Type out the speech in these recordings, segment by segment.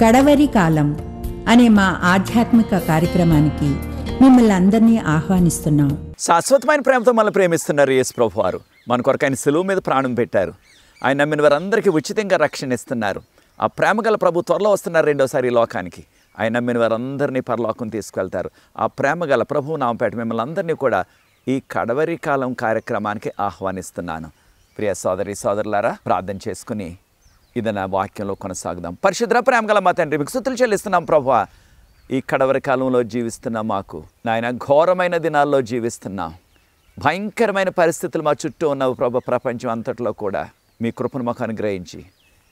కడవరి కాలం అనే మా ఆధ్యాత్మిక కార్యక్రమానికి మిమ్మల్ని అందరినీ ఆహ్వానిస్తున్నాం శాశ్వతమైన ప్రేమతో మళ్ళీ ప్రేమిస్తున్నారు యేసు ప్రభు వారు మన కొరకు ఆయన సెలవు మీద ప్రాణం పెట్టారు ఆయన నమ్మిన వారందరికీ ఉచితంగా రక్షణ ఇస్తున్నారు ఆ ప్రేమ గల ప్రభు త్వరలో వస్తున్నారు రెండోసారి ఈ లోకానికి ఆయన నమ్మిన వారందరినీ పరలోకం తీసుకెళ్తారు ఆ ప్రేమ గల ప్రభువు నామపేట మిమ్మల్ని అందరినీ కూడా ఈ కడవరి కాలం కార్యక్రమానికి ఆహ్వానిస్తున్నాను ప్రియ సోదరి సోదరులారా ప్రార్థన చేసుకుని నా వాక్యంలో కొనసాగుదాం పరిశుద్ర గల మా తండ్రి మీకు సుతులు చెల్లిస్తున్నాం ప్రభు ఈ కడవరి కాలంలో జీవిస్తున్న మాకు నాయన ఘోరమైన దినాల్లో జీవిస్తున్నాం భయంకరమైన పరిస్థితులు మా చుట్టూ ఉన్న ప్రభు ప్రపంచం అంతట్లో కూడా మీ కృపను మాకు అనుగ్రహించి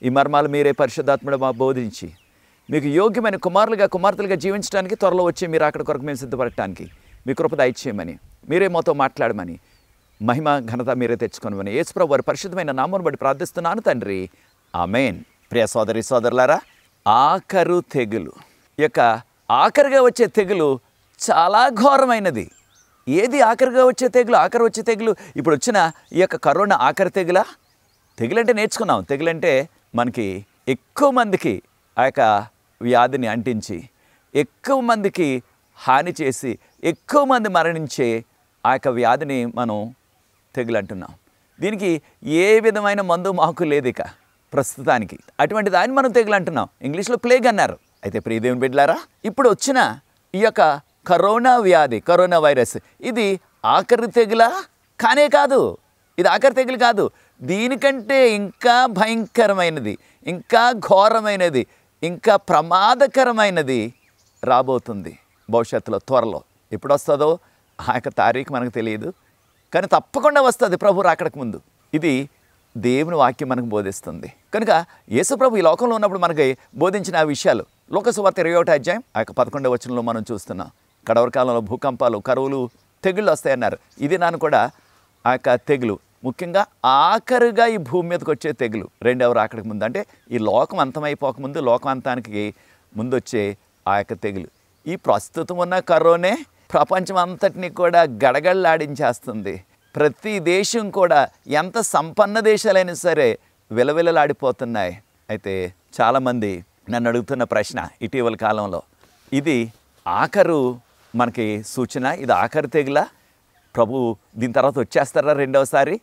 ఈ మర్మాలు మీరే పరిశుద్ధాత్ముడు మా బోధించి మీకు యోగ్యమైన కుమారులుగా కుమార్తెలుగా జీవించడానికి త్వరలో వచ్చి మీరు అక్కడ కొరకు మేము సిద్ధపడటానికి మీ కృప దయచేయమని మీరే మాతో మాట్లాడమని మహిమ ఘనత మీరే తెచ్చుకోనమని ప్రభు వారి పరిశుద్ధమైన నామను బట్టి ప్రార్థిస్తున్నాను తండ్రి ఆమెన్ ప్రియ సోదరి సోదరులారా ఆఖరు తెగులు ఈ యొక్క ఆఖరిగా వచ్చే తెగులు చాలా ఘోరమైనది ఏది ఆఖరిగా వచ్చే తెగులు ఆఖరి వచ్చే తెగులు ఇప్పుడు వచ్చిన ఈ యొక్క కరోనా ఆఖరి తెగులా తెగులంటే నేర్చుకున్నాం తెగులంటే మనకి ఎక్కువ మందికి ఆ యొక్క వ్యాధిని అంటించి ఎక్కువ మందికి హాని చేసి ఎక్కువ మంది మరణించే ఆ యొక్క వ్యాధిని మనం తెగులు అంటున్నాం దీనికి ఏ విధమైన మందు మాకు లేదు ఇక ప్రస్తుతానికి అటువంటి దాన్ని మనం తెగులు అంటున్నాం ఇంగ్లీష్లో ప్లేగ్ అన్నారు అయితే ప్రియదేవిని బిడ్డలారా ఇప్పుడు వచ్చిన ఈ యొక్క కరోనా వ్యాధి కరోనా వైరస్ ఇది ఆఖరి తెగుల కానే కాదు ఇది ఆఖరి తెగులు కాదు దీనికంటే ఇంకా భయంకరమైనది ఇంకా ఘోరమైనది ఇంకా ప్రమాదకరమైనది రాబోతుంది భవిష్యత్తులో త్వరలో ఎప్పుడు వస్తుందో ఆ యొక్క తారీఖు మనకు తెలియదు కానీ తప్పకుండా వస్తుంది ప్రభు రాకడకు ముందు ఇది దేవుని వాక్యం మనకు బోధిస్తుంది కనుక యేసుప్రభు ఈ లోకంలో ఉన్నప్పుడు మనకి బోధించిన ఆ విషయాలు లోకసువార్త ఇరవై ఒకటి అధ్యాయం ఆ యొక్క పదకొండవ వచనంలో మనం చూస్తున్నాం కడవరి కాలంలో భూకంపాలు కరువులు తెగుళ్ళు వస్తాయన్నారు ఇది నాను కూడా ఆ యొక్క తెగులు ముఖ్యంగా ఆఖరుగా ఈ భూమి మీదకి వచ్చే తెగులు రెండవ రాకడికి ముందు అంటే ఈ లోకం అంతమైపోకముందు ముందు వచ్చే ఆ యొక్క తెగులు ఈ ప్రస్తుతం ఉన్న కరోనే ప్రపంచం అంతటినీ కూడా గడగడలాడించేస్తుంది ప్రతి దేశం కూడా ఎంత సంపన్న దేశాలైనా సరే విలవిలలాడిపోతున్నాయి అయితే చాలామంది నన్ను అడుగుతున్న ప్రశ్న ఇటీవల కాలంలో ఇది ఆఖరు మనకి సూచన ఇది ఆఖరు తెగులా ప్రభు దీని తర్వాత వచ్చేస్తారా రెండవసారి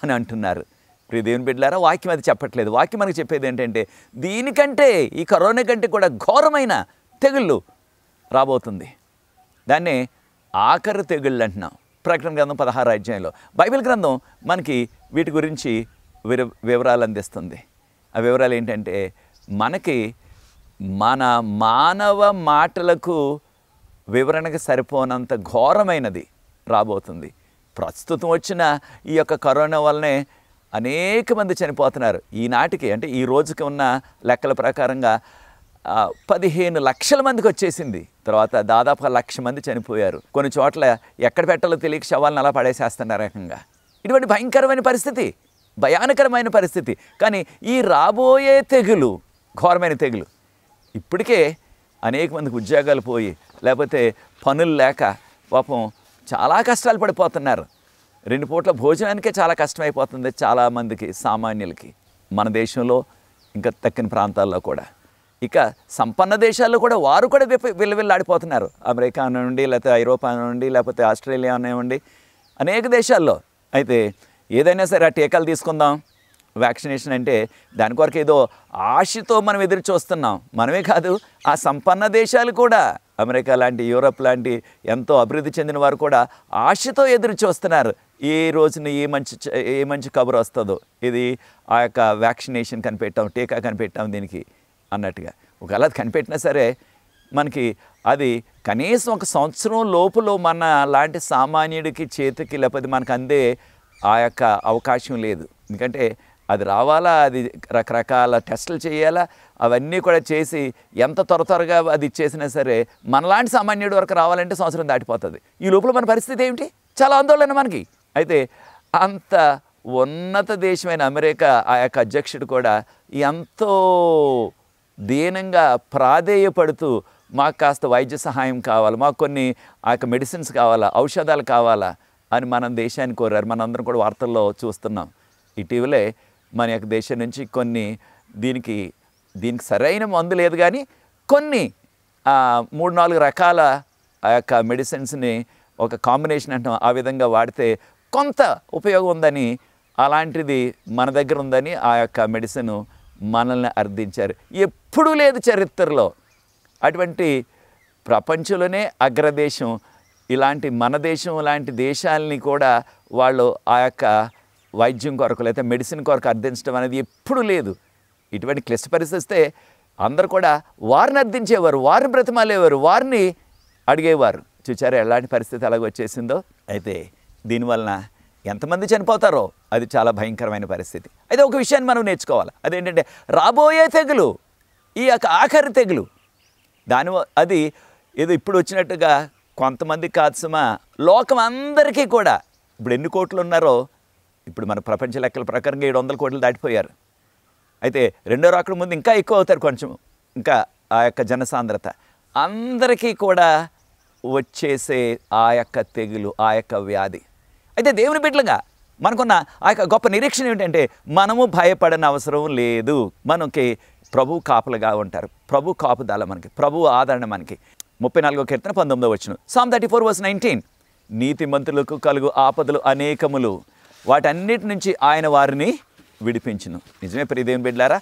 అని అంటున్నారు ఇప్పుడు దేవుని వాక్యం అది చెప్పట్లేదు వాక్యం మనకు చెప్పేది ఏంటంటే దీనికంటే ఈ కరోనా కంటే కూడా ఘోరమైన తెగుళ్ళు రాబోతుంది దాన్నే ఆఖరు తెగుళ్ళు అంటున్నాం ప్రకటన గ్రంథం పదహారు అధ్యాయంలో బైబిల్ గ్రంథం మనకి వీటి గురించి వివరాలు అందిస్తుంది ఆ వివరాలు ఏంటంటే మనకి మన మానవ మాటలకు వివరణకు సరిపోనంత ఘోరమైనది రాబోతుంది ప్రస్తుతం వచ్చిన ఈ యొక్క కరోనా వల్లనే అనేక మంది చనిపోతున్నారు ఈనాటికి అంటే ఈ రోజుకి ఉన్న లెక్కల ప్రకారంగా పదిహేను లక్షల మందికి వచ్చేసింది తర్వాత దాదాపు లక్ష మంది చనిపోయారు కొన్ని చోట్ల ఎక్కడ పెట్టాలో తెలియక శవాలను అలా పడేసేస్తున్నారు రకంగా ఇటువంటి భయంకరమైన పరిస్థితి భయానకరమైన పరిస్థితి కానీ ఈ రాబోయే తెగులు ఘోరమైన తెగులు ఇప్పటికే అనేక మందికి ఉద్యోగాలు పోయి లేకపోతే పనులు లేక పాపం చాలా కష్టాలు పడిపోతున్నారు రెండు పూట్ల భోజనానికే చాలా కష్టమైపోతుంది చాలామందికి సామాన్యులకి మన దేశంలో ఇంకా తక్కిన ప్రాంతాల్లో కూడా ఇక సంపన్న దేశాల్లో కూడా వారు కూడా విల్లవిల్లాడిపోతున్నారు అమెరికా నుండి లేకపోతే ఐరోపా నుండి లేకపోతే ఆస్ట్రేలియా అనేవ్వండి అనేక దేశాల్లో అయితే ఏదైనా సరే ఆ టీకాలు తీసుకుందాం వ్యాక్సినేషన్ అంటే దాని కొరకు ఏదో ఆశతో మనం ఎదురు చూస్తున్నాం మనమే కాదు ఆ సంపన్న దేశాలు కూడా అమెరికా లాంటి యూరప్ లాంటి ఎంతో అభివృద్ధి చెందిన వారు కూడా ఆశతో ఎదురు చూస్తున్నారు ఏ రోజున ఏ మంచి ఏ మంచి కబురు వస్తుందో ఇది ఆ యొక్క వ్యాక్సినేషన్ కనిపెట్టాం టీకా కనిపెట్టాం దీనికి అన్నట్టుగా ఒకవేళ అది కనిపెట్టినా సరే మనకి అది కనీసం ఒక సంవత్సరం లోపల మన లాంటి సామాన్యుడికి చేతికి లేకపోతే మనకు అందే ఆ యొక్క అవకాశం లేదు ఎందుకంటే అది రావాలా అది రకరకాల టెస్టులు చేయాలా అవన్నీ కూడా చేసి ఎంత త్వర త్వరగా అది ఇచ్చేసినా సరే మనలాంటి సామాన్యుడి వరకు రావాలంటే సంవత్సరం దాటిపోతుంది ఈ లోపల మన పరిస్థితి ఏమిటి చాలా ఆందోళన మనకి అయితే అంత ఉన్నత దేశమైన అమెరికా ఆ యొక్క అధ్యక్షుడు కూడా ఎంతో దీనంగా ప్రాధేయపడుతూ మాకు కాస్త వైద్య సహాయం కావాలి మాకు కొన్ని ఆ యొక్క మెడిసిన్స్ కావాలా ఔషధాలు కావాలా అని మన దేశాన్ని కోరారు మనందరం కూడా వార్తల్లో చూస్తున్నాం ఇటీవలే మన యొక్క దేశం నుంచి కొన్ని దీనికి దీనికి సరైన మందు లేదు కానీ కొన్ని మూడు నాలుగు రకాల ఆ యొక్క మెడిసిన్స్ని ఒక కాంబినేషన్ అంటాం ఆ విధంగా వాడితే కొంత ఉపయోగం ఉందని అలాంటిది మన దగ్గర ఉందని ఆ యొక్క మెడిసిన్ మనల్ని అర్థించారు ఎప్పుడూ లేదు చరిత్రలో అటువంటి ప్రపంచంలోనే అగ్రదేశం ఇలాంటి మన దేశం లాంటి దేశాలని కూడా వాళ్ళు ఆ యొక్క వైద్యం కొరకు లేకపోతే మెడిసిన్ కొరకు అర్థించడం అనేది ఎప్పుడూ లేదు ఇటువంటి క్లిష్ట పరిస్థితి అందరు కూడా వారిని అర్థించేవారు వారిని బ్రతిమాలేవారు వారిని అడిగేవారు చూచారు ఎలాంటి పరిస్థితి అలాగ వచ్చేసిందో అయితే దీనివలన ఎంతమంది చనిపోతారో అది చాలా భయంకరమైన పరిస్థితి అయితే ఒక విషయాన్ని మనం నేర్చుకోవాలి అదేంటంటే రాబోయే తెగులు ఈ యొక్క ఆఖరి తెగులు దాని అది ఏదో ఇప్పుడు వచ్చినట్టుగా కొంతమంది కాదు సుమా లోకం అందరికీ కూడా ఇప్పుడు ఎన్ని కోట్లు ఉన్నారో ఇప్పుడు మన ప్రపంచ లెక్కల ప్రకారంగా ఏడు వందల కోట్లు దాటిపోయారు అయితే రెండో రాకడం ముందు ఇంకా ఎక్కువ అవుతారు కొంచెం ఇంకా ఆ యొక్క జనసాంద్రత అందరికీ కూడా వచ్చేసే ఆ యొక్క తెగులు ఆ యొక్క వ్యాధి అయితే దేవుని బిడ్డలుగా మనకున్న ఆ యొక్క గొప్ప నిరీక్షణ ఏమిటంటే మనము భయపడని అవసరం లేదు మనకి ప్రభు కాపలుగా ఉంటారు ప్రభు కాపుదల మనకి ప్రభు ఆదరణ మనకి ముప్పై నాలుగో కీర్తన పంతొమ్మిదో వచ్చిన Psalm thirty four verse nineteen నీతి మంత్రులకు కలుగు ఆపదలు అనేకములు వాటన్నిటి నుంచి ఆయన వారిని విడిపించును నిజమే ప్రియదేవుని బిడ్డారా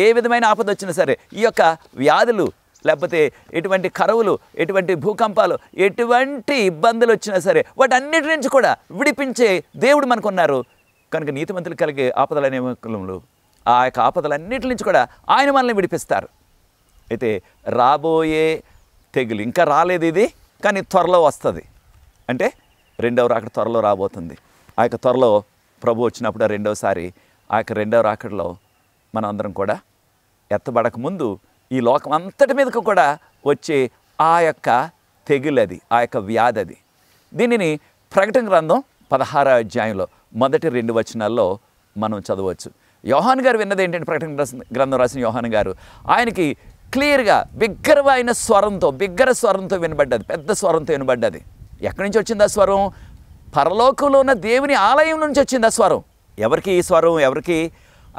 ఏ విధమైన ఆపద వచ్చినా సరే ఈ యొక్క వ్యాధులు లేకపోతే ఎటువంటి కరువులు ఎటువంటి భూకంపాలు ఎటువంటి ఇబ్బందులు వచ్చినా సరే వాటన్నిటి నుంచి కూడా విడిపించే దేవుడు మనకున్నారు కనుక నీతి మంత్రులు కలిగే ఆపదలనే అనేకములు ఆ యొక్క ఆపదలన్నిటి నుంచి కూడా ఆయన మనల్ని విడిపిస్తారు అయితే రాబోయే తెగులు ఇంకా రాలేదు ఇది కానీ త్వరలో వస్తుంది అంటే రెండవ రాకడ త్వరలో రాబోతుంది ఆ యొక్క త్వరలో ప్రభు వచ్చినప్పుడు రెండవసారి ఆ యొక్క రెండవ రాకడలో మనం అందరం కూడా ఎత్తబడక ముందు ఈ లోకం అంతటి మీదకు కూడా వచ్చే ఆ యొక్క తెగులు అది ఆ యొక్క వ్యాధి అది దీనిని ప్రకటన గ్రంథం పదహార అధ్యాయంలో మొదటి రెండు వచనాల్లో మనం చదవచ్చు యోహాన్ గారు విన్నది ఏంటంటే ప్రకటన గ్రంథం రాసిన యోహాన్ గారు ఆయనకి క్లియర్గా బిగ్గరమైన స్వరంతో బిగ్గర స్వరంతో వినబడ్డది పెద్ద స్వరంతో వినబడ్డది ఎక్కడి నుంచి వచ్చింది ఆ స్వరం పరలోకంలో ఉన్న దేవుని ఆలయం నుంచి వచ్చింది ఆ స్వరం ఎవరికి ఈ స్వరం ఎవరికి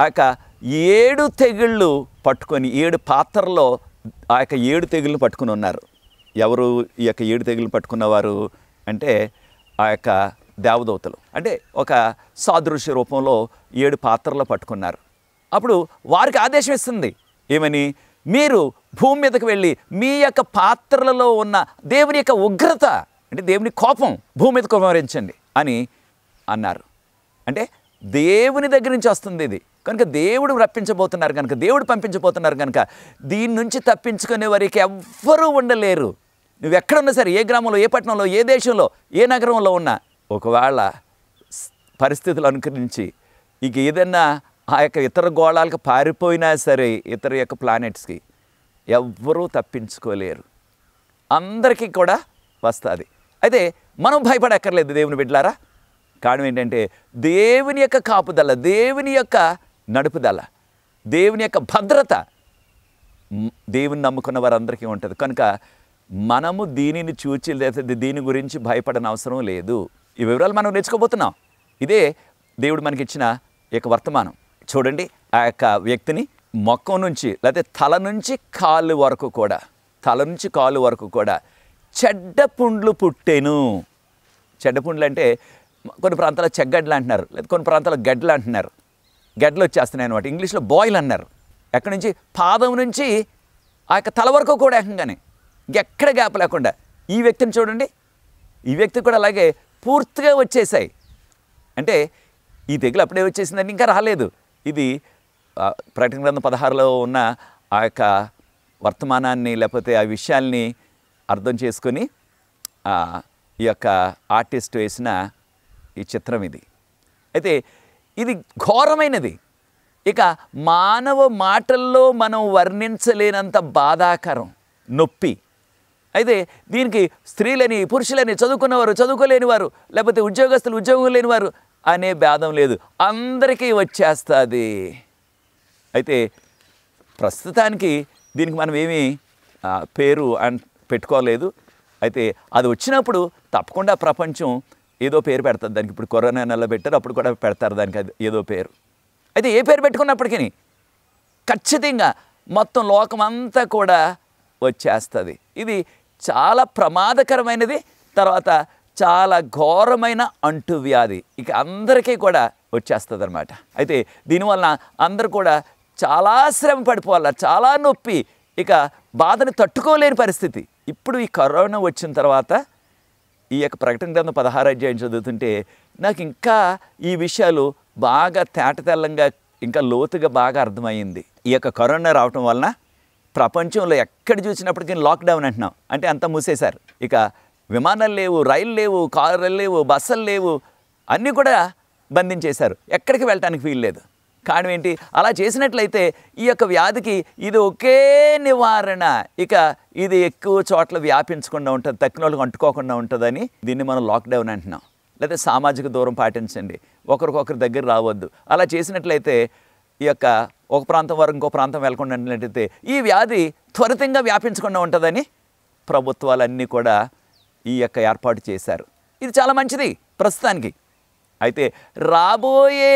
ఆ యొక్క ఏడు తెగుళ్ళు పట్టుకొని ఏడు పాత్రలో ఆ యొక్క ఏడు తెగుళ్ళు పట్టుకుని ఉన్నారు ఎవరు ఈ యొక్క ఏడు తెగులు పట్టుకున్నవారు అంటే ఆ యొక్క దేవదూతలు అంటే ఒక సాదృశ్య రూపంలో ఏడు పాత్రలు పట్టుకున్నారు అప్పుడు వారికి ఆదేశం ఇస్తుంది ఏమని మీరు భూమి మీదకి వెళ్ళి మీ యొక్క పాత్రలలో ఉన్న దేవుని యొక్క ఉగ్రత అంటే దేవుని కోపం భూమి మీద కుమరించండి అని అన్నారు అంటే దేవుని దగ్గర నుంచి వస్తుంది ఇది కనుక దేవుడు రప్పించబోతున్నారు కనుక దేవుడు పంపించబోతున్నారు కనుక దీని నుంచి తప్పించుకునే వారికి ఎవ్వరూ ఉండలేరు నువ్వు ఎక్కడున్నా సరే ఏ గ్రామంలో ఏ పట్టణంలో ఏ దేశంలో ఏ నగరంలో ఉన్నా ఒకవేళ పరిస్థితులు అనుకరించి ఇక ఏదన్నా ఆ యొక్క ఇతర గోళాలకు పారిపోయినా సరే ఇతర యొక్క ప్లానెట్స్కి ఎవ్వరూ తప్పించుకోలేరు అందరికీ కూడా వస్తుంది అయితే మనం భయపడక్కర్లేదు దేవుని బిడ్డలారా కారణం ఏంటంటే దేవుని యొక్క కాపుదల దేవుని యొక్క నడుపుదల దేవుని యొక్క భద్రత దేవుని నమ్ముకున్న వారందరికీ ఉంటుంది కనుక మనము దీనిని చూచి లేదా దీని గురించి భయపడనవసరం లేదు ఈ వివరాలు మనం నేర్చుకోబోతున్నాం ఇదే దేవుడు మనకిచ్చిన యొక్క వర్తమానం చూడండి ఆ యొక్క వ్యక్తిని మొక్క నుంచి లేకపోతే తల నుంచి కాలు వరకు కూడా తల నుంచి కాలు వరకు కూడా చెడ్డ పుండ్లు పుట్టేను చెడ్డ పుండ్లు అంటే కొన్ని ప్రాంతాల చెగ్గడ్లు అంటున్నారు లేదా కొన్ని ప్రాంతాల గడ్లు అంటున్నారు గడ్లు వచ్చేస్తున్నాయి అనమాట ఇంగ్లీష్లో బాయిల్ అన్నారు ఎక్కడి నుంచి పాదం నుంచి ఆ యొక్క తల వరకు కూడా ఏకంగానే ఎక్కడ గ్యాప్ లేకుండా ఈ వ్యక్తిని చూడండి ఈ వ్యక్తి కూడా అలాగే పూర్తిగా వచ్చేసాయి అంటే ఈ తెగులు అప్పుడే వచ్చేసిందని ఇంకా రాలేదు ఇది ప్రకటన గ్రంథం పదహారులో ఉన్న ఆ యొక్క వర్తమానాన్ని లేకపోతే ఆ విషయాల్ని అర్థం చేసుకొని ఈ యొక్క ఆర్టిస్ట్ వేసిన ఈ చిత్రం ఇది అయితే ఇది ఘోరమైనది ఇక మానవ మాటల్లో మనం వర్ణించలేనంత బాధాకరం నొప్పి అయితే దీనికి స్త్రీలని పురుషులని చదువుకున్నవారు చదువుకోలేని వారు లేకపోతే ఉద్యోగస్తులు ఉద్యోగం లేని వారు అనే భేదం లేదు అందరికీ వచ్చేస్తుంది అయితే ప్రస్తుతానికి దీనికి మనం ఏమీ పేరు అన్ పెట్టుకోలేదు అయితే అది వచ్చినప్పుడు తప్పకుండా ప్రపంచం ఏదో పేరు పెడతారు దానికి ఇప్పుడు కరోనా నెల పెట్టారు అప్పుడు కూడా పెడతారు దానికి ఏదో పేరు అయితే ఏ పేరు పెట్టుకున్నప్పటికీ ఖచ్చితంగా మొత్తం లోకం అంతా కూడా వచ్చేస్తుంది ఇది చాలా ప్రమాదకరమైనది తర్వాత చాలా ఘోరమైన అంటువ్యాధి ఇక అందరికీ కూడా వచ్చేస్తుంది అనమాట అయితే దీనివల్ల అందరు కూడా చాలా శ్రమ పడిపోవాలి చాలా నొప్పి ఇక బాధను తట్టుకోలేని పరిస్థితి ఇప్పుడు ఈ కరోనా వచ్చిన తర్వాత ఈ యొక్క ప్రకటన గ్రంథం పదహారు అధ్యాయం చదువుతుంటే నాకు ఇంకా ఈ విషయాలు బాగా తేటతెల్లంగా ఇంకా లోతుగా బాగా అర్థమైంది ఈ యొక్క కరోనా రావటం వలన ప్రపంచంలో ఎక్కడ చూసినప్పటికీ లాక్డౌన్ అంటున్నాం అంటే అంతా మూసేశారు ఇక విమానాలు లేవు రైలు లేవు కార్లు లేవు బస్సులు లేవు అన్నీ కూడా బంధించేశారు ఎక్కడికి వెళ్ళటానికి వీలు లేదు కారణం ఏంటి అలా చేసినట్లయితే ఈ యొక్క వ్యాధికి ఇది ఒకే నివారణ ఇక ఇది ఎక్కువ చోట్ల వ్యాపించకుండా ఉంటుంది తక్కినోళ్ళకి అంటుకోకుండా ఉంటుందని దీన్ని మనం లాక్డౌన్ అంటున్నాం లేదా సామాజిక దూరం పాటించండి ఒకరికొకరి దగ్గర రావద్దు అలా చేసినట్లయితే ఈ యొక్క ఒక ప్రాంతం వరకు ఇంకో ప్రాంతం వెళ్ళకుండా ఉన్నట్లయితే ఈ వ్యాధి త్వరితంగా వ్యాపించకుండా ఉంటుందని ప్రభుత్వాలన్నీ కూడా ఈ యొక్క ఏర్పాటు చేశారు ఇది చాలా మంచిది ప్రస్తుతానికి అయితే రాబోయే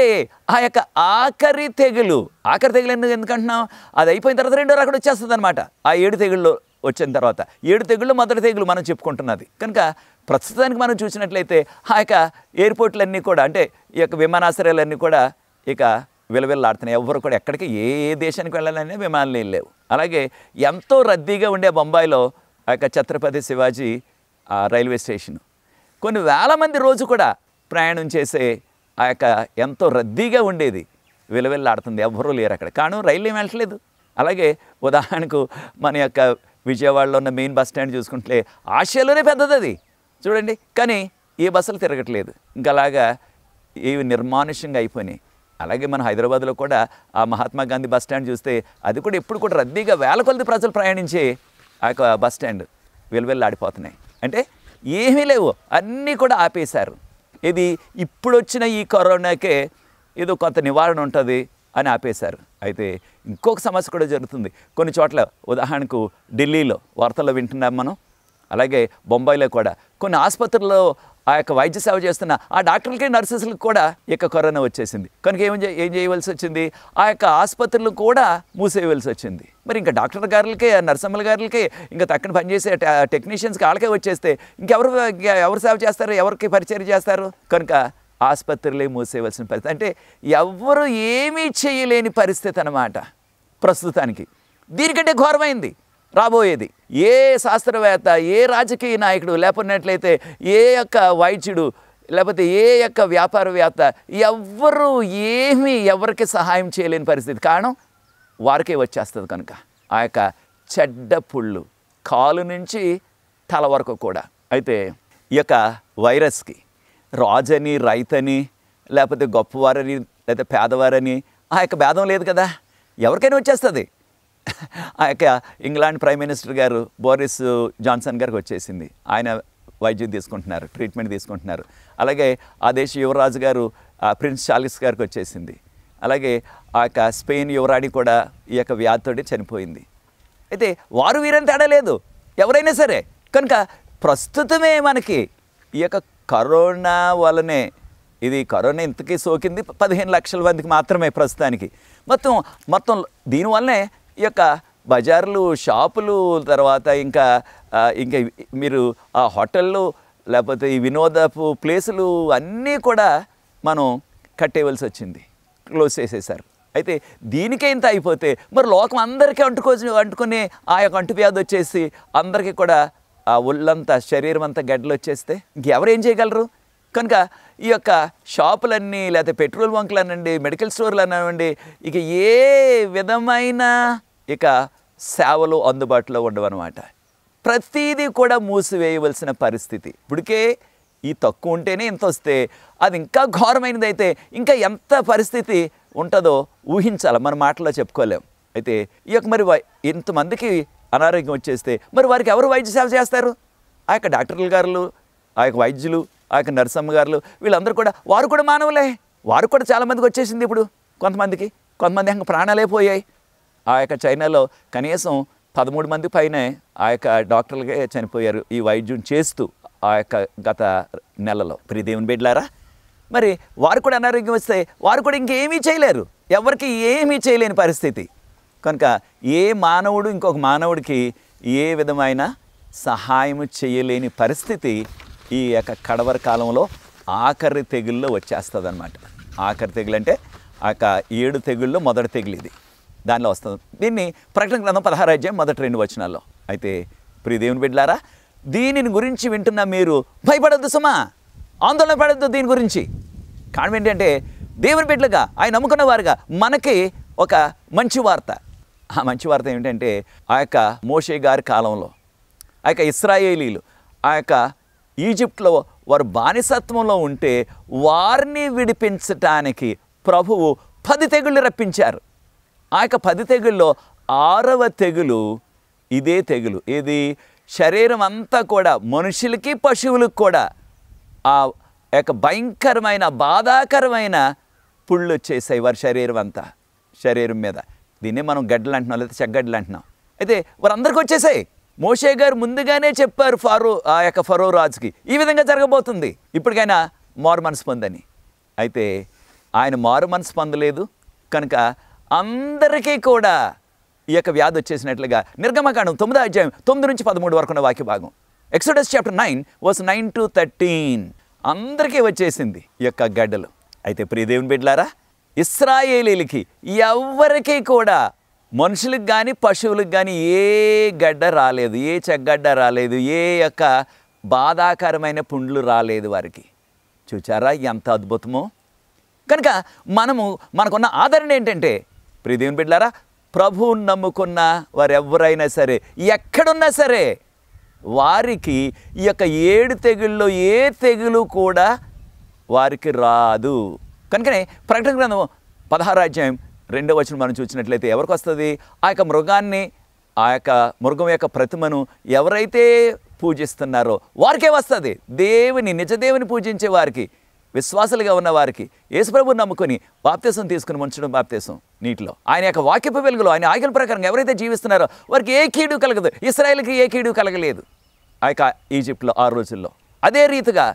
ఆ యొక్క ఆఖరి తెగులు ఆఖరి తెగులు ఎందుకు ఎందుకంటున్నాం అది అయిపోయిన తర్వాత రెండో రకడు వచ్చేస్తుంది అనమాట ఆ ఏడు తెగుళ్ళు వచ్చిన తర్వాత ఏడు తెగుళ్ళు మొదటి తెగులు మనం చెప్పుకుంటున్నది కనుక ప్రస్తుతానికి మనం చూసినట్లయితే ఆ యొక్క ఎయిర్పోర్ట్లన్నీ కూడా అంటే ఈ యొక్క విమానాశ్రయాలన్నీ కూడా ఇక విలవిల్లాడుతున్నాయి ఎవరు కూడా ఎక్కడికి ఏ దేశానికి వెళ్ళాలనే విమానాలు లేవు అలాగే ఎంతో రద్దీగా ఉండే బొంబాయిలో ఆ యొక్క ఛత్రపతి శివాజీ ఆ రైల్వే స్టేషన్ కొన్ని వేల మంది రోజు కూడా ప్రయాణం చేసే ఆ యొక్క ఎంతో రద్దీగా ఉండేది విలవిల్లాడుతుంది ఎవ్వరూ లేరు అక్కడ కాను రైలు ఏం వెళ్ళట్లేదు అలాగే ఉదాహరణకు మన యొక్క విజయవాడలో ఉన్న మెయిన్ బస్ స్టాండ్ చూసుకుంటే ఆసియాలోనే పెద్దది అది చూడండి కానీ ఏ బస్సులు తిరగట్లేదు ఇంకా అలాగా ఇవి నిర్మానుష్యంగా అయిపోయినాయి అలాగే మన హైదరాబాద్లో కూడా ఆ మహాత్మా గాంధీ బస్ స్టాండ్ చూస్తే అది కూడా ఎప్పుడు కూడా రద్దీగా వేల కొలది ప్రజలు ప్రయాణించే ఆ యొక్క బస్ స్టాండ్ వెలువెళ్ళాడిపోతున్నాయి అంటే ఏమీ లేవు అన్నీ కూడా ఆపేశారు ఇది ఇప్పుడు వచ్చిన ఈ కరోనాకే ఏదో కొంత నివారణ ఉంటుంది అని ఆపేశారు అయితే ఇంకొక సమస్య కూడా జరుగుతుంది కొన్ని చోట్ల ఉదాహరణకు ఢిల్లీలో వార్తల్లో వింటున్నాం మనం అలాగే బొంబాయిలో కూడా కొన్ని ఆసుపత్రుల్లో ఆ యొక్క వైద్య సేవ చేస్తున్న ఆ డాక్టర్లకి నర్సెస్లకు కూడా ఇక కరోనా వచ్చేసింది కనుక ఏం ఏం చేయవలసి వచ్చింది ఆ యొక్క ఆసుపత్రులు కూడా మూసేయవలసి వచ్చింది మరి ఇంకా డాక్టర్ గారులకి నర్సమ్మల గారులకి ఇంకా తక్కన పనిచేసే టెక్నీషియన్స్కి వాళ్ళకే వచ్చేస్తే ఇంకెవరు ఎవరు సేవ చేస్తారు ఎవరికి పరిచయం చేస్తారు కనుక ఆసుపత్రులే మూసేయవలసిన పరిస్థితి అంటే ఎవరు ఏమీ చేయలేని పరిస్థితి అన్నమాట ప్రస్తుతానికి దీనికంటే ఘోరమైంది రాబోయేది ఏ శాస్త్రవేత్త ఏ రాజకీయ నాయకుడు లేకున్నట్లయితే ఏ యొక్క వైద్యుడు లేకపోతే ఏ యొక్క వ్యాపారవేత్త ఎవ్వరూ ఏమీ ఎవరికి సహాయం చేయలేని పరిస్థితి కారణం వారికే వచ్చేస్తుంది కనుక ఆ యొక్క చెడ్డ పుళ్ళు కాలు నుంచి తల వరకు కూడా అయితే ఈ యొక్క వైరస్కి రాజని రైతని లేకపోతే గొప్పవారని లేకపోతే పేదవారని ఆ యొక్క భేదం లేదు కదా ఎవరికైనా వచ్చేస్తుంది ఆ యొక్క ఇంగ్లాండ్ ప్రైమ్ మినిస్టర్ గారు బోరిస్ జాన్సన్ గారికి వచ్చేసింది ఆయన వైద్యం తీసుకుంటున్నారు ట్రీట్మెంట్ తీసుకుంటున్నారు అలాగే ఆ దేశ యువరాజు గారు ప్రిన్స్ చార్లిస్ గారికి వచ్చేసింది అలాగే ఆ యొక్క స్పెయిన్ యువరాడి కూడా ఈ యొక్క వ్యాధితోటి చనిపోయింది అయితే వారు వీరని ఆడలేదు ఎవరైనా సరే కనుక ప్రస్తుతమే మనకి ఈ యొక్క కరోనా వలనే ఇది కరోనా ఇంతకీ సోకింది పదిహేను లక్షల మందికి మాత్రమే ప్రస్తుతానికి మొత్తం మొత్తం దీనివల్లనే ఈ యొక్క బజార్లు షాపులు తర్వాత ఇంకా ఇంకా మీరు ఆ హోటళ్ళు లేకపోతే ఈ వినోదపు ప్లేసులు అన్నీ కూడా మనం కట్టేయవలసి వచ్చింది క్లోజ్ చేసేసారు అయితే దీనికే ఇంత అయిపోతే మరి లోకం అందరికీ అంటుకో అంటుకునే ఆ యొక్క అంటు వ్యాధి వచ్చేసి అందరికీ కూడా ఆ ఒళ్ళంతా శరీరం అంతా గడ్డలు వచ్చేస్తే ఇంకెవరేం చేయగలరు కనుక ఈ యొక్క షాపులన్నీ లేకపోతే పెట్రోల్ బంకులు అనండి మెడికల్ స్టోర్లు అనండి ఇక ఏ విధమైన ఇక సేవలు అందుబాటులో ఉండవన్నమాట ప్రతీది కూడా మూసివేయవలసిన పరిస్థితి ఇప్పటికే ఈ తక్కువ ఉంటేనే ఇంత వస్తే అది ఇంకా ఘోరమైనది అయితే ఇంకా ఎంత పరిస్థితి ఉంటుందో ఊహించాలి మన మాటల్లో చెప్పుకోలేం అయితే ఈ యొక్క మరి ఇంతమందికి అనారోగ్యం వచ్చేస్తే మరి వారికి ఎవరు వైద్య సేవ చేస్తారు ఆ యొక్క డాక్టర్లు గారు ఆ యొక్క వైద్యులు ఆ యొక్క నరసమ్మ గారు వీళ్ళందరూ కూడా వారు కూడా మానవులే వారు కూడా చాలామందికి వచ్చేసింది ఇప్పుడు కొంతమందికి కొంతమంది ఇంకా ప్రాణాలే పోయాయి ఆ యొక్క చైనాలో కనీసం పదమూడు మంది పైనే ఆ యొక్క డాక్టర్లకే చనిపోయారు ఈ వైద్యం చేస్తూ ఆ యొక్క గత నెలలో ప్రియదేవుని బిడ్డలారా మరి వారు కూడా అనారోగ్యం వస్తే వారు కూడా ఇంకేమీ చేయలేరు ఎవరికి ఏమీ చేయలేని పరిస్థితి కనుక ఏ మానవుడు ఇంకొక మానవుడికి ఏ విధమైన సహాయం చేయలేని పరిస్థితి ఈ యొక్క కడవర కాలంలో ఆఖరి తెగుల్లో వచ్చేస్తుంది అనమాట ఆఖరి తెగులు అంటే ఆ యొక్క ఏడు తెగుల్లో మొదటి తెగులు ఇది దానిలో వస్తుంది దీన్ని ప్రకటన గ్రంథం పదహారు అధ్యాయం మొదటి రెండు వచనాల్లో అయితే ప్రియ దేవుని బిడ్డలారా దీనిని గురించి వింటున్న మీరు భయపడద్దు సుమా ఆందోళన పడద్దు దీని గురించి కారణం ఏంటంటే దేవుని బిడ్డలుగా ఆయన నమ్ముకున్న వారుగా మనకి ఒక మంచి వార్త ఆ మంచి వార్త ఏమిటంటే ఆ యొక్క మోషే గారి కాలంలో ఆ యొక్క ఇస్రాయేలీలు ఆ యొక్క ఈజిప్ట్లో వారు బానిసత్వంలో ఉంటే వారిని విడిపించటానికి ప్రభువు పది తెగుళ్ళు రప్పించారు ఆ యొక్క పది తెగుళ్ళలో ఆరవ తెగులు ఇదే తెగులు ఇది శరీరం అంతా కూడా మనుషులకి పశువులకు కూడా ఆ యొక్క భయంకరమైన బాధాకరమైన పుళ్ళు వచ్చేసాయి వారి శరీరం అంతా శరీరం మీద దీన్ని మనం గడ్డలు అంటున్నాం లేదా చెగ్గడ్డలు అంటున్నాం అయితే వారందరికీ వచ్చేసాయి మోషే గారు ముందుగానే చెప్పారు ఫారో ఆ యొక్క ఫరో రాజుకి ఈ విధంగా జరగబోతుంది ఇప్పటికైనా మారు మనసు పొందని అయితే ఆయన మారు మనసు పొందలేదు కనుక అందరికీ కూడా ఈ యొక్క వ్యాధి వచ్చేసినట్లుగా నిర్గమకాండం తొమ్మిదో అధ్యాయం తొమ్మిది నుంచి పదమూడు వరకు ఉన్న వాక్య భాగం Exodus chapter nine verse nine to thirteen అందరికీ వచ్చేసింది ఈ యొక్క గడ్డలు అయితే ప్రియదేవుని బిడ్డలారా ఇస్రాయేలీలకి ఎవరికీ కూడా మనుషులకు కానీ పశువులకు కానీ ఏ గడ్డ రాలేదు ఏ చెగ్గడ్డ రాలేదు ఏ యొక్క బాధాకరమైన పుండ్లు రాలేదు వారికి చూచారా ఎంత అద్భుతమో కనుక మనము మనకున్న ఆదరణ ఏంటంటే ప్రియదేవుని బిడ్డారా ప్రభువుని నమ్ముకున్న వారెవరైనా సరే ఎక్కడున్నా సరే వారికి ఈ యొక్క ఏడు తెగుళ్ళు ఏ తెగులు కూడా వారికి రాదు కనుకనే ప్రకటన గ్రంథం పదహారాధ్యాయం రెండో వచనం మనం చూసినట్లయితే ఎవరికి వస్తుంది ఆ యొక్క మృగాన్ని ఆ యొక్క మృగం యొక్క ప్రతిమను ఎవరైతే పూజిస్తున్నారో వారికే వస్తుంది దేవుని నిజదేవుని పూజించే వారికి విశ్వాసులుగా ఉన్న వారికి యేసుప్రభుని నమ్ముకొని బాప్తీసం తీసుకుని ముంచడం బాప్తేశం నీటిలో ఆయన యొక్క వాక్యపు వెలుగులో ఆయన ఆజ్ఞల ప్రకారం ఎవరైతే జీవిస్తున్నారో వారికి ఏ కీడు కలగదు ఇస్రాయల్కి ఏ కీడు కలగలేదు ఆ యొక్క ఈజిప్ట్లో ఆ రోజుల్లో అదే రీతిగా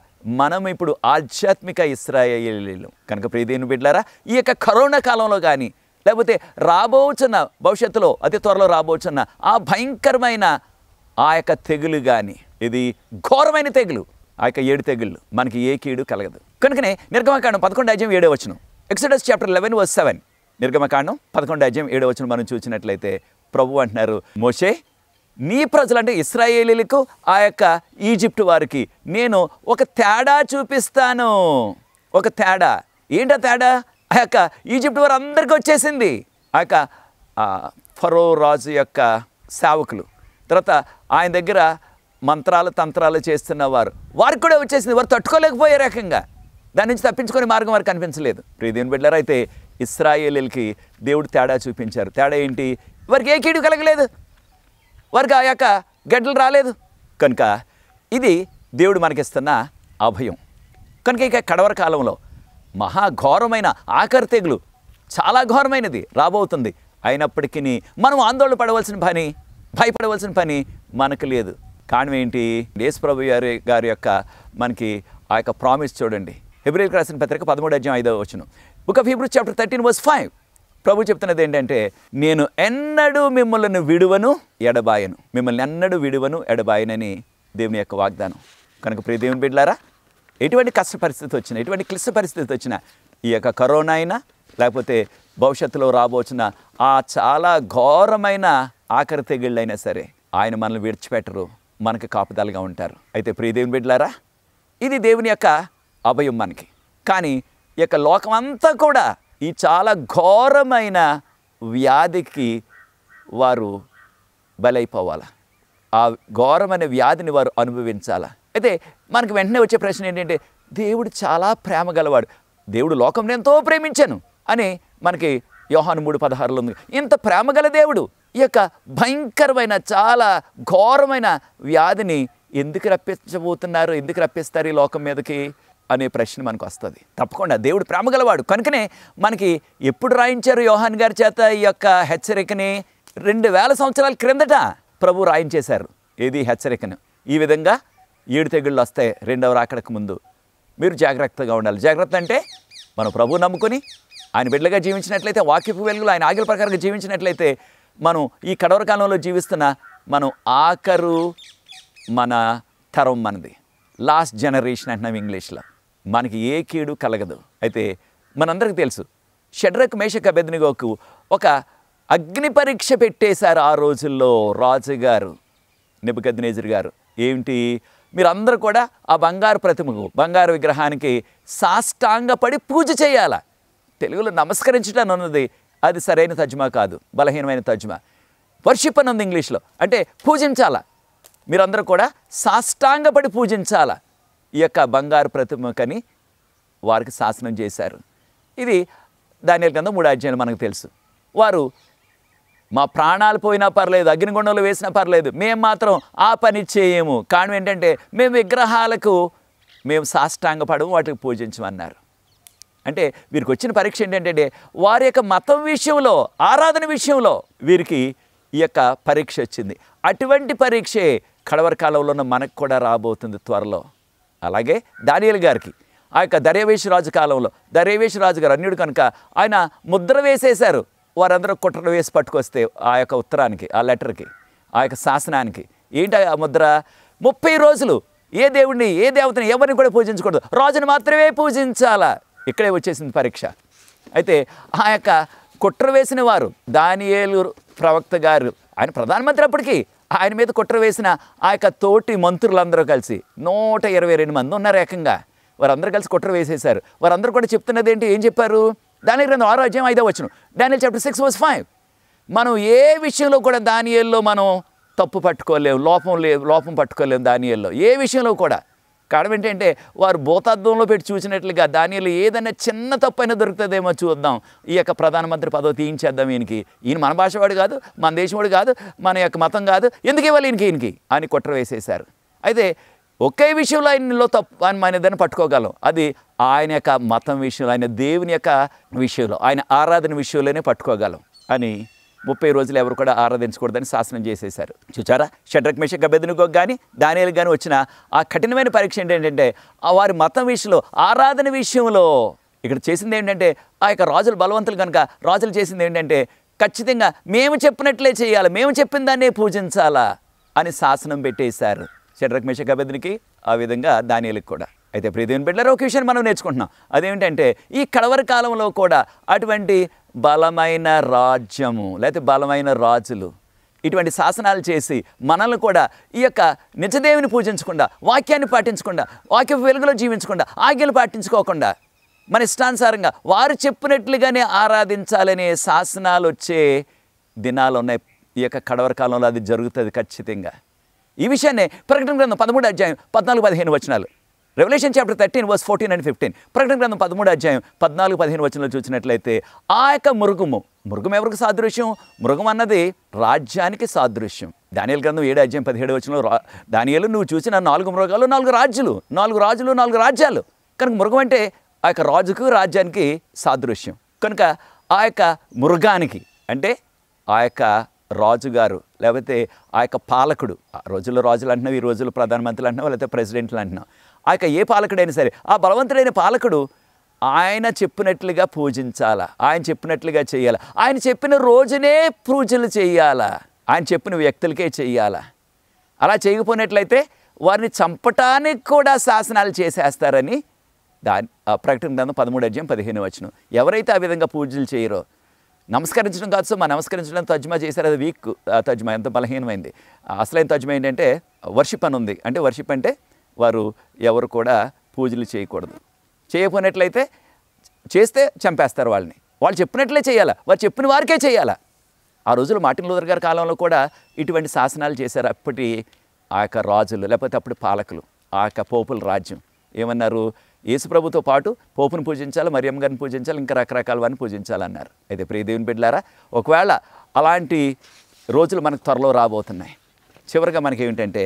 మనం ఇప్పుడు ఆధ్యాత్మిక ఇస్రాయలు కనుక ప్రియదేవుని బిడ్డారా ఈ యొక్క కరోనా కాలంలో కానీ లేకపోతే రాబోచున్న భవిష్యత్తులో అతి త్వరలో రాబోచున్న ఆ భయంకరమైన ఆ యొక్క తెగులు కానీ ఇది ఘోరమైన తెగులు ఆ యొక్క ఏడు తెగుళ్ళు మనకి ఏ కీడు కలగదు కనుకనే నిర్గమకాండం పదకొండు అధ్యాయం ఏడో వచ్చును Exodus chapter eleven verse seven నిర్గమకాండం పదకొండు అధ్యాయం ఏడో వచ్చును మనం చూసినట్లయితే ప్రభు అంటున్నారు మోషే నీ ప్రజలంటే ఇస్రాయేలీలకు ఆ యొక్క ఈజిప్ట్ వారికి నేను ఒక తేడా చూపిస్తాను ఒక తేడా ఏంటా తేడా ఆ యొక్క ఈజిప్ట్ వారు అందరికీ వచ్చేసింది ఆ యొక్క ఫరో రాజు యొక్క సేవకులు తర్వాత ఆయన దగ్గర మంత్రాలు తంత్రాలు చేస్తున్న వారు వారికి కూడా వచ్చేసింది వారు తట్టుకోలేకపోయే రకంగా దాని నుంచి తప్పించుకునే మార్గం వారికి కనిపించలేదు ప్రీతిని బిడ్డలారు అయితే ఇస్రాయేలీలకి దేవుడు తేడా చూపించారు తేడా ఏంటి వారికి ఏ కీడు కలగలేదు వారికి ఆ యొక్క గడ్డలు రాలేదు కనుక ఇది దేవుడు మనకిస్తున్న అభయం కనుక ఇక కడవర కాలంలో మహాఘోరమైన ఆఖరి తెగులు చాలా ఘోరమైనది రాబోతుంది అయినప్పటికీ మనం ఆందోళన పడవలసిన పని భయపడవలసిన పని మనకు లేదు కారణం ఏంటి దేశప్రభు గారి గారి యొక్క మనకి ఆ యొక్క ప్రామిస్ చూడండి ఫిబ్రవరికి రాసిన పత్రిక పదమూడు అధ్యాయం ఐదో వచ్చిన book of chapter thirteen verse five ప్రభు చెప్తున్నది ఏంటంటే నేను ఎన్నడూ మిమ్మల్ని విడువను ఎడబాయను మిమ్మల్ని ఎన్నడూ విడువను ఎడబాయనని దేవుని యొక్క వాగ్దానం కనుక ప్రియ దేవుని బిడ్లారా ఎటువంటి కష్ట పరిస్థితి వచ్చినా ఎటువంటి క్లిష్ట పరిస్థితి వచ్చినా ఈ యొక్క కరోనా అయినా లేకపోతే భవిష్యత్తులో రాబోచిన ఆ చాలా ఘోరమైన ఆఖరి తెగిళ్ళైనా సరే ఆయన మనల్ని విడిచిపెట్టరు మనకి కాపుదలుగా ఉంటారు అయితే ప్రియదేవుని బిడ్డలారా ఇది దేవుని యొక్క అభయం మనకి కానీ ఈ యొక్క లోకం అంతా కూడా ఈ చాలా ఘోరమైన వ్యాధికి వారు బలైపోవాలా ఆ ఘోరమైన వ్యాధిని వారు అనుభవించాలా అయితే మనకు వెంటనే వచ్చే ప్రశ్న ఏంటంటే దేవుడు చాలా ప్రేమ గలవాడు దేవుడు లోకం ఎంతో ప్రేమించాను అని మనకి యోహాను మూడు పదహారులో ఉంది ఇంత ప్రేమగల దేవుడు ఈ యొక్క భయంకరమైన చాలా ఘోరమైన వ్యాధిని ఎందుకు రప్పించబోతున్నారు ఎందుకు రప్పిస్తారు ఈ లోకం మీదకి అనే ప్రశ్న మనకు వస్తుంది తప్పకుండా దేవుడు ప్రేమగలవాడు కనుకనే మనకి ఎప్పుడు రాయించారు యోహాన్ గారి చేత ఈ యొక్క హెచ్చరికని రెండు వేల సంవత్సరాల క్రిందట ప్రభు రాయించేశారు ఏది హెచ్చరికను ఈ విధంగా ఏడు తెగుళ్ళు వస్తాయి రెండవ రాకడకు ముందు మీరు జాగ్రత్తగా ఉండాలి జాగ్రత్త అంటే మన ప్రభు నమ్ముకొని ఆయన బిడ్డగా జీవించినట్లయితే వాక్యపు వెలుగులు ఆయన ఆగిల ప్రకారంగా జీవించినట్లయితే మనం ఈ కడవర కాలంలో జీవిస్తున్న మనం ఆఖరు మన తరం మనది లాస్ట్ జనరేషన్ అంటున్నాం ఇంగ్లీష్లో మనకి ఏ కీడు కలగదు అయితే మనందరికీ తెలుసు షడ్రక్ మేషక బెదనిగోకు ఒక అగ్ని పరీక్ష పెట్టేశారు ఆ రోజుల్లో రాజుగారు నిబద్నేజర్ గారు ఏమిటి మీరందరూ కూడా ఆ బంగారు ప్రతిమకు బంగారు విగ్రహానికి సాష్టాంగపడి పూజ చేయాల తెలుగులో నమస్కరించడం అన్నది అది సరైన తజ్మా కాదు బలహీనమైన తజ్మా వర్షిప్ అని ఉంది ఇంగ్లీష్లో అంటే పూజించాల మీరందరూ కూడా సాష్టాంగపడి పూజించాల ఈ యొక్క బంగారు ప్రతిమకని వారికి శాసనం చేశారు ఇది దాని కింద మూడు అధ్యాయులు మనకు తెలుసు వారు మా ప్రాణాలు పోయినా పర్లేదు అగ్నిగుండంలో వేసినా పర్లేదు మేము మాత్రం ఆ పని చేయము కారణం ఏంటంటే మేము విగ్రహాలకు మేము సాష్టాంగపడము వాటికి పూజించమన్నారు అంటే వీరికి వచ్చిన పరీక్ష ఏంటంటే వారి యొక్క మతం విషయంలో ఆరాధన విషయంలో వీరికి ఈ యొక్క పరీక్ష వచ్చింది అటువంటి పరీక్షే కడవర కాలంలో ఉన్న మనకు కూడా రాబోతుంది త్వరలో అలాగే దానియల్ గారికి ఆ యొక్క రాజు కాలంలో దర్యవేషరాజు గారు అన్యుడు కనుక ఆయన ముద్ర వేసేశారు వారందరూ కుట్రలు వేసి పట్టుకొస్తే ఆ యొక్క ఉత్తరానికి ఆ లెటర్కి ఆ యొక్క శాసనానికి ఏంటి ఆ ముద్ర ముప్పై రోజులు ఏ దేవుడిని ఏ దేవతని ఎవరిని కూడా పూజించకూడదు రాజుని మాత్రమే పూజించాలా ఇక్కడే వచ్చేసింది పరీక్ష అయితే ఆ యొక్క కుట్ర వేసిన వారు దానియేలు ప్రవక్త గారు ఆయన ప్రధానమంత్రి అప్పటికి ఆయన మీద కుట్ర వేసిన ఆ యొక్క తోటి మంత్రులందరూ కలిసి నూట ఇరవై రెండు మంది ఉన్నారు ఏకంగా వారందరూ కలిసి కుట్ర వేసేశారు వారందరూ కూడా చెప్తున్నది ఏంటి ఏం చెప్పారు దాని గ్రంథం ఆరో అధ్యాయం ఐదో వచ్చిన Daniel chapter six verse five మనం ఏ విషయంలో కూడా దానియల్లో మనం తప్పు పట్టుకోలేము లోపం లేదు లోపం పట్టుకోలేము దానియల్లో ఏ విషయంలో కూడా కారణం ఏంటంటే వారు భూతార్థంలో పెట్టి చూసినట్లుగా దానిలో ఏదైనా చిన్న తప్పు అయినా దొరుకుతుందేమో చూద్దాం ఈ యొక్క ప్రధానమంత్రి పదవి తీయించేద్దాం ఈయనకి ఈయన మన భాషవాడు కాదు మన దేశవాడు కాదు మన యొక్క మతం కాదు ఎందుకు ఇవ్వాలి ఈయనకి ఈయనకి అని కుట్ర వేసేశారు అయితే ఒకే విషయంలో ఆయనలో తప్పు ఆయన ఏదైనా పట్టుకోగలం అది ఆయన యొక్క మతం విషయంలో ఆయన దేవుని యొక్క విషయంలో ఆయన ఆరాధన విషయంలోనే పట్టుకోగలం అని ముప్పై రోజులు ఎవరు కూడా ఆరాధించకూడదని శాసనం చేసేశారు చూచారా షడ్రక్ మేష గబెదనుకో కానీ దానియాలు కానీ వచ్చిన ఆ కఠినమైన పరీక్ష ఏంటంటే వారి మతం విషయంలో ఆరాధన విషయంలో ఇక్కడ చేసింది ఏంటంటే ఆ యొక్క రాజులు బలవంతులు కనుక రాజులు చేసింది ఏంటంటే ఖచ్చితంగా మేము చెప్పినట్లే చేయాలి మేము చెప్పిన దాన్నే పూజించాలా అని శాసనం పెట్టేశారు షడ్రక్ మేషకాబెదినికి ఆ విధంగా దానిలకు కూడా అయితే ప్రీతిని బిడ్డలో ఒక విషయాన్ని మనం నేర్చుకుంటున్నాం అదేమిటంటే ఈ కడవర కాలంలో కూడా అటువంటి బలమైన రాజ్యము లేకపోతే బలమైన రాజులు ఇటువంటి శాసనాలు చేసి మనల్ని కూడా ఈ యొక్క నిజదేవిని పూజించకుండా వాక్యాన్ని పాటించకుండా వాక్య వెలుగులో జీవించకుండా ఆజ్ఞలు పాటించుకోకుండా మన ఇష్టానుసారంగా వారు చెప్పినట్లుగానే ఆరాధించాలనే శాసనాలు వచ్చే దినాలు ఉన్నాయి ఈ యొక్క కడవర కాలంలో అది జరుగుతుంది ఖచ్చితంగా ఈ విషయాన్ని ప్రకటన గ్రంథం పదమూడు అధ్యాయం పద్నాలుగు పదిహేను వచనాలు revelation chapter thirteen verse fourteen and fifteen ప్రకటన గ్రంథం పదమూడు అధ్యాయం పద్నాలుగు పదిహేను వచనాలు చూసినట్లయితే ఆ యొక్క మృగము మృగం ఎవరికి సాదృశ్యం మృగం అన్నది రాజ్యానికి సాదృశ్యం దానియలు గ్రంథం ఏడు అధ్యాయం పదిహేడు వచనంలో రా దానియలు నువ్వు చూసిన నాలుగు మృగాలు నాలుగు రాజ్యులు నాలుగు రాజులు నాలుగు రాజ్యాలు కనుక మృగం అంటే ఆ యొక్క రాజుకు రాజ్యానికి సాదృశ్యం కనుక ఆ యొక్క మృగానికి అంటే ఆ యొక్క రాజుగారు లేకపోతే ఆ యొక్క పాలకుడు ఆ రోజుల్లో రాజులు అంటున్నావు ఈ రోజుల్లో ప్రధానమంత్రులు అంటున్నావు లేకపోతే ప్రెసిడెంట్లు అంటున్నావు ఆ యొక్క ఏ పాలకుడైనా సరే ఆ బలవంతుడైన పాలకుడు ఆయన చెప్పినట్లుగా పూజించాలా ఆయన చెప్పినట్లుగా చేయాలా ఆయన చెప్పిన రోజునే పూజలు చేయాలా ఆయన చెప్పిన వ్యక్తులకే చేయాలా అలా చేయకపోయినట్లయితే వారిని చంపటానికి కూడా శాసనాలు చేసేస్తారని దాని ప్రకటన గ్రంథం పదమూడు అధ్యాయం పదిహేను వచ్చిన ఎవరైతే ఆ విధంగా పూజలు చేయరో నమస్కరించడం కాదు సో మా నమస్కరించడం తజ్మా చేశారు అది వీక్ తజ్మా ఎంత బలహీనమైంది అసలైన తజ్మా ఏంటంటే వర్షిప్ అని ఉంది అంటే వర్షిప్ అంటే వారు ఎవరు కూడా పూజలు చేయకూడదు చేయకపోయినట్లయితే చేస్తే చంపేస్తారు వాళ్ళని వాళ్ళు చెప్పినట్లే చేయాలా వారు చెప్పిన వారికే చేయాలా ఆ రోజులు మార్టిన్ లూదర్ గారి కాలంలో కూడా ఇటువంటి శాసనాలు చేశారు అప్పటి ఆ యొక్క రాజులు లేకపోతే అప్పుడు పాలకులు ఆ యొక్క పోపుల రాజ్యం ఏమన్నారు యేసుప్రభుతో పాటు పోపును పూజించాలి మరియమ్మ గారిని పూజించాలి ఇంకా రకరకాల వారిని పూజించాలన్నారు అయితే ప్రియదేవిని బిడ్డలారా ఒకవేళ అలాంటి రోజులు మనకు త్వరలో రాబోతున్నాయి చివరిగా మనకి ఏమిటంటే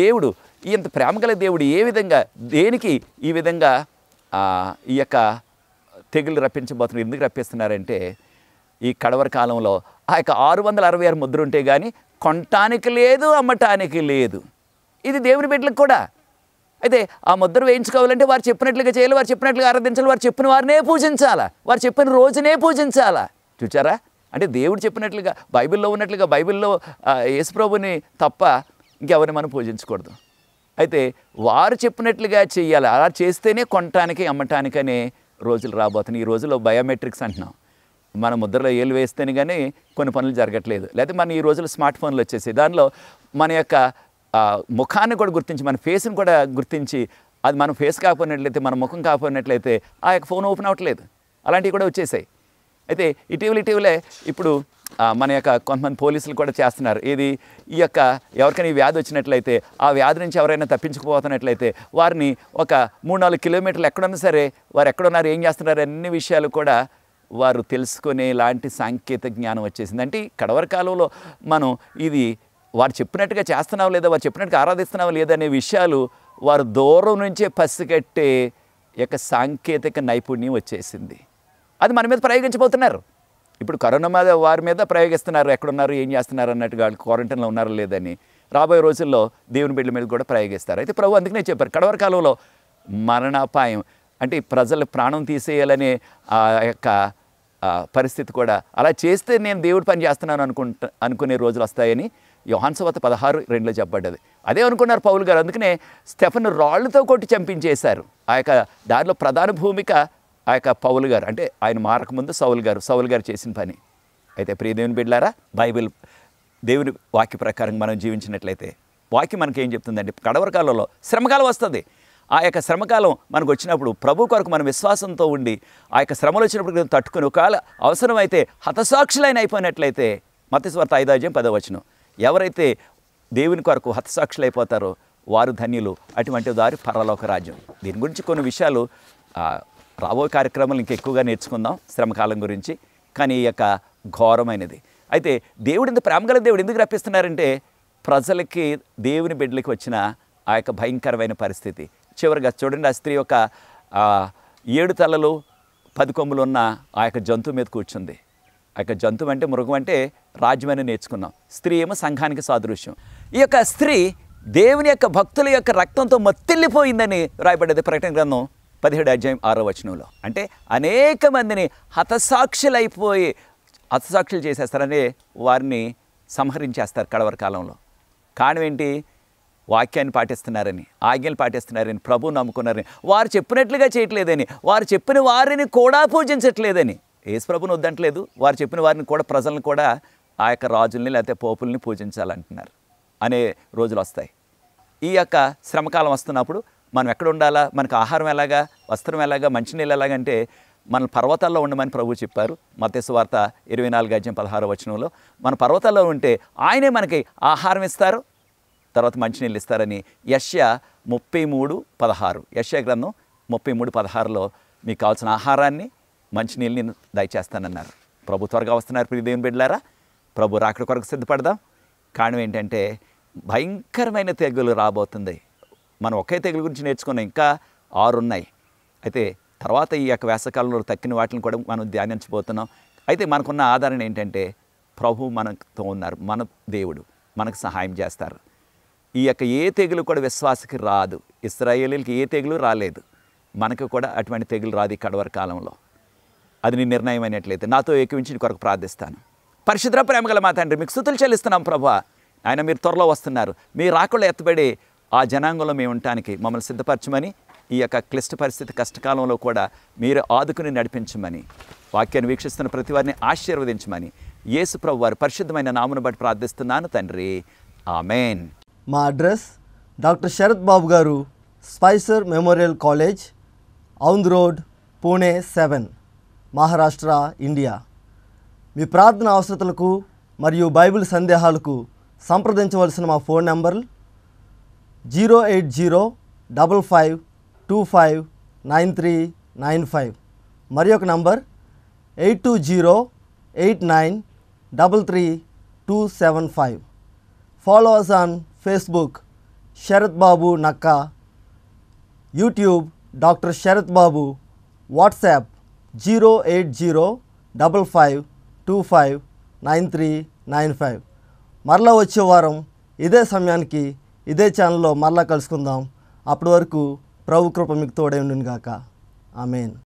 దేవుడు ఇంత గల దేవుడు ఏ విధంగా దేనికి ఈ విధంగా ఈ యొక్క తెగులు రప్పించబోతున్నారు ఎందుకు రప్పిస్తున్నారంటే ఈ కడవర కాలంలో ఆ యొక్క ఆరు వందల అరవై ఆరు ముద్ర ఉంటే కానీ కొనటానికి లేదు అమ్మటానికి లేదు ఇది దేవుని బిడ్డలకు కూడా అయితే ఆ ముద్ర వేయించుకోవాలంటే వారు చెప్పినట్లుగా చేయాలి వారు చెప్పినట్లుగా ఆరాధించాలి వారు చెప్పిన వారినే పూజించాలా వారు చెప్పిన రోజునే పూజించాలా చూచారా అంటే దేవుడు చెప్పినట్లుగా బైబిల్లో ఉన్నట్లుగా బైబిల్లో యేసుప్రభుని తప్ప ఇంకెవరిని మనం పూజించకూడదు అయితే వారు చెప్పినట్లుగా చేయాలి అలా చేస్తేనే కొనటానికి అమ్మటానికనే రోజులు రాబోతున్నాయి ఈ రోజుల్లో బయోమెట్రిక్స్ అంటున్నాం మన ముద్రలో ఏలు వేస్తేనే కానీ కొన్ని పనులు జరగట్లేదు లేకపోతే మన ఈ రోజుల్లో స్మార్ట్ ఫోన్లు వచ్చేసి దానిలో మన యొక్క ముఖాన్ని కూడా గుర్తించి మన ఫేస్ని కూడా గుర్తించి అది మనం ఫేస్ కాకపోయినట్లయితే మన ముఖం కాకపోయినట్లయితే ఆ యొక్క ఫోన్ ఓపెన్ అవ్వట్లేదు అలాంటివి కూడా వచ్చేసాయి అయితే ఇటీవల ఇటీవలే ఇప్పుడు మన యొక్క కొంతమంది పోలీసులు కూడా చేస్తున్నారు ఇది ఈ యొక్క ఎవరికైనా ఈ వ్యాధి వచ్చినట్లయితే ఆ వ్యాధి నుంచి ఎవరైనా తప్పించుకుపోతున్నట్లయితే వారిని ఒక మూడు నాలుగు కిలోమీటర్లు ఎక్కడున్నా సరే వారు ఎక్కడున్నారు ఏం చేస్తున్నారు అన్ని విషయాలు కూడా వారు తెలుసుకునే లాంటి సాంకేతిక జ్ఞానం వచ్చేసింది అంటే కడవర కాలంలో మనం ఇది వారు చెప్పినట్టుగా చేస్తున్నావు లేదా వారు చెప్పినట్టుగా ఆరాధిస్తున్నావు లేదా అనే విషయాలు వారు దూరం నుంచే పసిగట్టే యొక్క సాంకేతిక నైపుణ్యం వచ్చేసింది అది మన మీద ప్రయోగించబోతున్నారు ఇప్పుడు కరోనా మీద వారి మీద ప్రయోగిస్తున్నారు ఎక్కడున్నారు ఏం చేస్తున్నారు అన్నట్టుగా వాళ్ళు క్వారంటైన్లో ఉన్నారా లేదని రాబోయే రోజుల్లో దేవుని బిడ్డల మీద కూడా ప్రయోగిస్తారు అయితే ప్రభు అందుకనే చెప్పారు కడవర కాలంలో మరణాపాయం అంటే ప్రజలు ప్రాణం తీసేయాలనే ఆ యొక్క పరిస్థితి కూడా అలా చేస్తే నేను దేవుడి పని చేస్తున్నాను అనుకుంటా అనుకునే రోజులు వస్తాయని యోహాన్సవత పదహారు రెండులో చెప్పబడ్డది అదే అనుకున్నారు పౌలు గారు అందుకనే స్టెఫన్ రాళ్లతో కొట్టి చంపించేశారు ఆ యొక్క దానిలో ప్రధాన భూమిక ఆ యొక్క పౌలు గారు అంటే ఆయన మారకముందు సౌలు గారు సౌలు గారు చేసిన పని అయితే ప్రియదేవుని బిడ్లారా బైబిల్ దేవుని వాక్య ప్రకారం మనం జీవించినట్లయితే వాక్యం మనకి ఏం చెప్తుందండి కడవరకాలలో శ్రమకాలం వస్తుంది ఆ యొక్క శ్రమకాలం మనకు వచ్చినప్పుడు ప్రభు కొరకు మన విశ్వాసంతో ఉండి ఆ యొక్క శ్రమలు వచ్చినప్పుడు తట్టుకుని ఒకవేళ అవసరమైతే హతసాక్షులైన అయిపోయినట్లయితే మతస్వార్త ఐదాజ్యం పదవచనం ఎవరైతే దేవుని కొరకు అయిపోతారో వారు ధన్యులు అటువంటి వారి పరలోక రాజ్యం దీని గురించి కొన్ని విషయాలు రాబోయే కార్యక్రమాలు ఇంకెక్కువగా నేర్చుకుందాం శ్రమకాలం గురించి కానీ ఈ యొక్క ఘోరమైనది అయితే దేవుడి ఇంత ప్రేమగల దేవుడు ఎందుకు రప్పిస్తున్నారంటే ప్రజలకి దేవుని బిడ్డలకి వచ్చిన ఆ యొక్క భయంకరమైన పరిస్థితి చివరిగా చూడండి ఆ స్త్రీ యొక్క ఏడు తలలు పది కొమ్ములు ఉన్న ఆ యొక్క జంతువు మీద కూర్చుంది యొక్క జంతువు అంటే మృగం అంటే రాజ్యమని నేర్చుకున్నాం స్త్రీ ఏమో సంఘానికి సాదృశ్యం ఈ యొక్క స్త్రీ దేవుని యొక్క భక్తుల యొక్క రక్తంతో మత్తిల్లిపోయిందని రాయబడ్డది ప్రకటన గ్రంథం పదిహేడు అధ్యాయం ఆరో వచనంలో అంటే అనేక మందిని హతసాక్షులైపోయి హతసాక్షులు చేసేస్తారని వారిని సంహరించేస్తారు కడవర కాలంలో కానీ ఏంటి వాక్యాన్ని పాటిస్తున్నారని ఆజ్ఞలు పాటిస్తున్నారని ప్రభు నమ్ముకున్నారని వారు చెప్పినట్లుగా చేయట్లేదని వారు చెప్పిన వారిని కూడా పూజించట్లేదని యేసుప్రభుని వద్దంటలేదు వారు చెప్పిన వారిని కూడా ప్రజలను కూడా ఆ యొక్క రాజుల్ని లేకపోతే పోపుల్ని పూజించాలంటున్నారు అనే రోజులు వస్తాయి ఈ యొక్క శ్రమకాలం వస్తున్నప్పుడు మనం ఎక్కడ ఉండాలా మనకు ఆహారం ఎలాగా వస్త్రం ఎలాగా మంచినీళ్ళు ఎలాగంటే మన పర్వతాల్లో ఉండమని ప్రభువు చెప్పారు మత్స్య వార్త ఇరవై నాలుగు అధ్యయం పదహారు వచనంలో మన పర్వతాల్లో ఉంటే ఆయనే మనకి ఆహారం ఇస్తారు తర్వాత మంచినీళ్ళు ఇస్తారని యష్యా ముప్పై మూడు పదహారు యష్యా గ్రంథం ముప్పై మూడు పదహారులో మీకు కావాల్సిన ఆహారాన్ని మంచినీళ్ళు నేను దయచేస్తానన్నారు ప్రభు త్వరగా వస్తున్నారు ప్రియ దేవుని బిడ్డలారా ప్రభు రాకడ కొరకు సిద్ధపడదాం కారణం ఏంటంటే భయంకరమైన తెగులు రాబోతుంది మనం ఒకే తెగులు గురించి నేర్చుకున్నాం ఇంకా ఆరు ఉన్నాయి అయితే తర్వాత ఈ యొక్క వేసకాలంలో తక్కిన వాటిని కూడా మనం ధ్యానించబోతున్నాం అయితే మనకున్న ఆధారణ ఏంటంటే ప్రభు మనతో ఉన్నారు మన దేవుడు మనకు సహాయం చేస్తారు ఈ యొక్క ఏ తెగులు కూడా విశ్వాసకి రాదు ఇస్రాయేలీలకి ఏ తెగులు రాలేదు మనకు కూడా అటువంటి తెగులు రాదు ఈ కడవర కాలంలో అది నీ నిర్ణయం అయినట్లయితే నాతో ఏకవించి నీ కొరకు ప్రార్థిస్తాను పరిశుద్ర ప్రేమగల మా తండ్రి మీకు స్థుతులు చెల్లిస్తున్నాం ప్రభా ఆయన మీరు త్వరలో వస్తున్నారు మీ రాకుండా ఎత్తబడి ఆ జనాంగంలో మేము ఉండటానికి మమ్మల్ని సిద్ధపరచమని ఈ యొక్క క్లిష్ట పరిస్థితి కష్టకాలంలో కూడా మీరు ఆదుకుని నడిపించమని వాక్యాన్ని వీక్షిస్తున్న ప్రతి వారిని ఆశీర్వదించమని యేసు ప్రభు వారు పరిశుద్ధమైన నామును బట్టి ప్రార్థిస్తున్నాను తండ్రి ఆమెన్ మా అడ్రస్ డాక్టర్ శరత్ బాబు గారు Spicer Memorial College Aundh road Pune seven Maharashtra India మీ ప్రార్థన అవసరతలకు మరియు బైబిల్ సందేహాలకు సంప్రదించవలసిన మా phone number zero eight zero double five two five nine three nine five మరి ఒక number eight two zero eight nine double three two seven five followers on Facebook Sharath Babu నక్క YouTube doctor Sharath Babu WhatsApp zero eight zero double five two five nine three nine five మరలా వచ్చే వారం ఇదే సమయానికి ఇదే ఛానల్లో మరలా కలుసుకుందాం అప్పటి వరకు ప్రభు మీకు తోడేండుగాక ఆమెన్